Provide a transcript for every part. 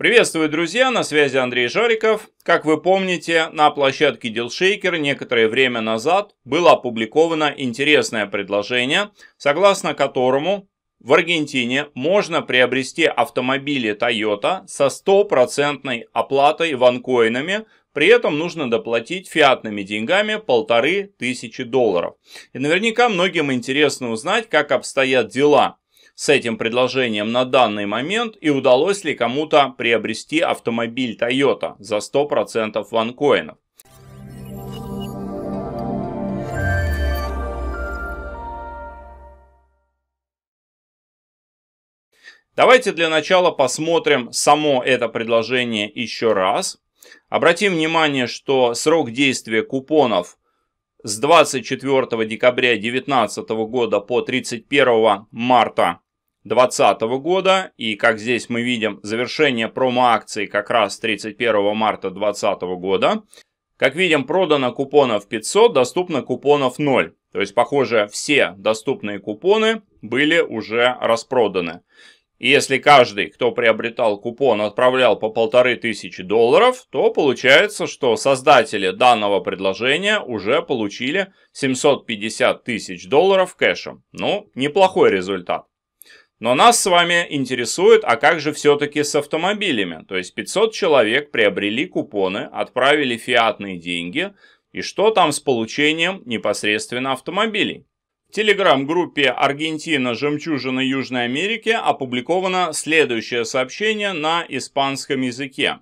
Приветствую, друзья, на связи Андрей Жариков. Как вы помните, на площадке DealShaker некоторое время назад было опубликовано интересное предложение, согласно которому в Аргентине можно приобрести автомобили Toyota со стопроцентной оплатой ванкоинами, при этом нужно доплатить фиатными деньгами полторы тысячи долларов. И наверняка многим интересно узнать, как обстоят дела с этим предложением на данный момент и удалось ли кому-то приобрести автомобиль Toyota за 100% ванкоинов. Давайте для начала посмотрим само это предложение еще раз. Обратим внимание, что срок действия купонов с 24 декабря 2019 года по 31 марта 2020 года. И как здесь мы видим, завершение промо-акции как раз 31 марта 2020 года. Как видим, продано купонов 500, доступно купонов 0. То есть, похоже, все доступные купоны были уже распроданы. И если каждый, кто приобретал купон, отправлял по полторы тысячи долларов, то получается, что создатели данного предложения уже получили 750 тысяч долларов кэшем. Ну, неплохой результат. Но нас с вами интересует, а как же все-таки с автомобилями? То есть 500 человек приобрели купоны, отправили фиатные деньги, и что там с получением непосредственно автомобилей? В телеграм-группе «Аргентина. Жемчужина Южной Америки» опубликовано следующее сообщение на испанском языке.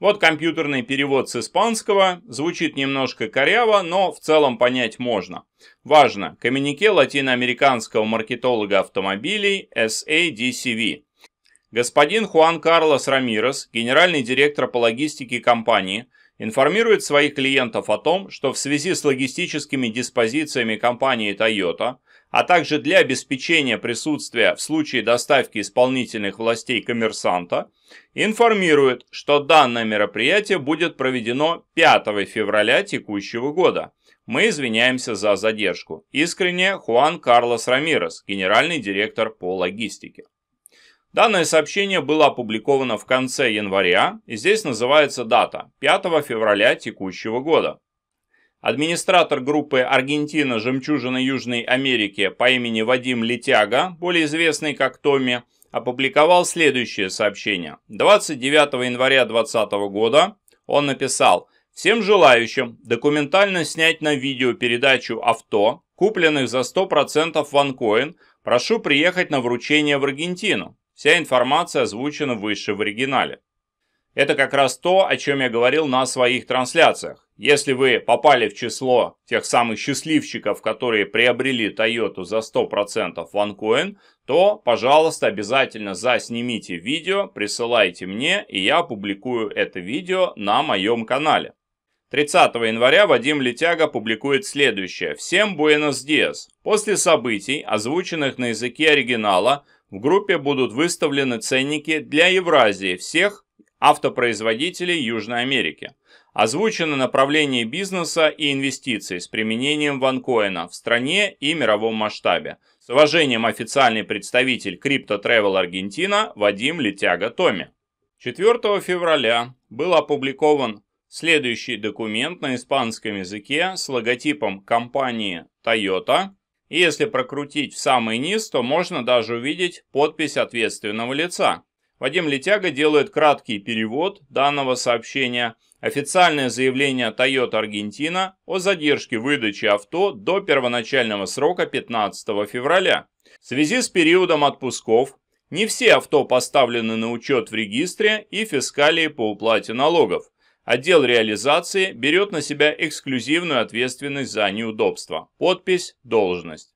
Вот компьютерный перевод с испанского, звучит немножко коряво, но в целом понять можно. Важно, коммюнике латиноамериканского маркетолога автомобилей SADCV. Господин Хуан Карлос Рамирес, генеральный директор по логистике компании, информирует своих клиентов о том, что в связи с логистическими диспозициями компании Toyota – а также для обеспечения присутствия в случае доставки исполнительных властей коммерсанта, информирует, что данное мероприятие будет проведено 5 февраля текущего года. Мы извиняемся за задержку. Искренне Хуан Карлос Рамирес, генеральный директор по логистике. Данное сообщение было опубликовано в конце января, и здесь называется дата – 5 февраля текущего года. Администратор группы «Аргентина. Жемчужина Южной Америки» по имени Вадим Летяга, более известный как Томми, опубликовал следующее сообщение. 29 января 2020 года он написал «Всем желающим документально снять на видео передачу авто, купленных за 100% ванкоин, прошу приехать на вручение в Аргентину. Вся информация озвучена выше в оригинале». Это как раз то, о чем я говорил на своих трансляциях. Если вы попали в число тех самых счастливчиков, которые приобрели Toyota за 100% OneCoin, то, пожалуйста, обязательно заснимите видео, присылайте мне, и я публикую это видео на моем канале. 30 января Вадим Летяга публикует следующее. Всем Буэнос Диас. После событий, озвученных на языке оригинала, в группе будут выставлены ценники для Евразии всех автопроизводителей Южной Америки. Озвучено направление бизнеса и инвестиций с применением ванкоина в стране и мировом масштабе. С уважением официальный представитель Crypto Travel Аргентина Вадим Летяга Томи. 4 февраля был опубликован следующий документ на испанском языке с логотипом компании Toyota. И если прокрутить в самый низ, то можно даже увидеть подпись ответственного лица – Вадим Летяга делает краткий перевод данного сообщения. Официальное заявление Toyota Аргентина о задержке выдачи авто до первоначального срока 15 февраля. В связи с периодом отпусков не все авто поставлены на учет в регистре и фискалии по уплате налогов. Отдел реализации берет на себя эксклюзивную ответственность за неудобства. Подпись «Должность».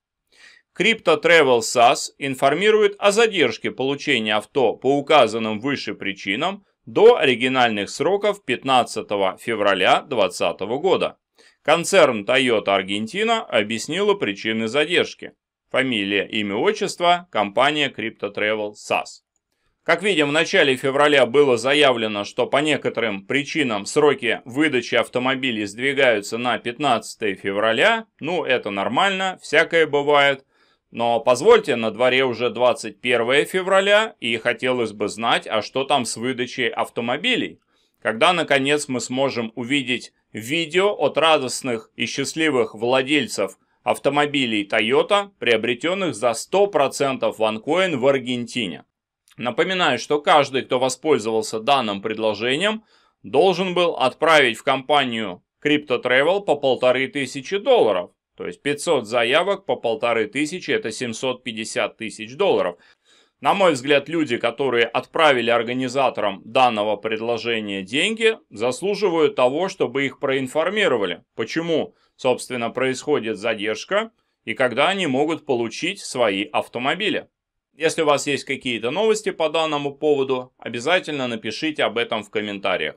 Crypto Travel SAS информирует о задержке получения авто по указанным выше причинам до оригинальных сроков 15 февраля 2020 года. Концерн Toyota Аргентина объяснила причины задержки. Фамилия, имя, отчество, компания Crypto Travel SAS. Как видим, в начале февраля было заявлено, что по некоторым причинам сроки выдачи автомобилей сдвигаются на 15 февраля. Ну, это нормально, всякое бывает – но позвольте, на дворе уже 21 февраля, и хотелось бы знать, а что там с выдачей автомобилей? Когда, наконец, мы сможем увидеть видео от радостных и счастливых владельцев автомобилей Toyota, приобретенных за 100% ванкоин в Аргентине? Напоминаю, что каждый, кто воспользовался данным предложением, должен был отправить в компанию Crypto Travel по полторы тысячи долларов. То есть 500 заявок по полторы тысячи – это 750 тысяч долларов. На мой взгляд, люди, которые отправили организаторам данного предложения деньги, заслуживают того, чтобы их проинформировали, почему, собственно, происходит задержка и когда они могут получить свои автомобили. Если у вас есть какие-то новости по данному поводу, обязательно напишите об этом в комментариях.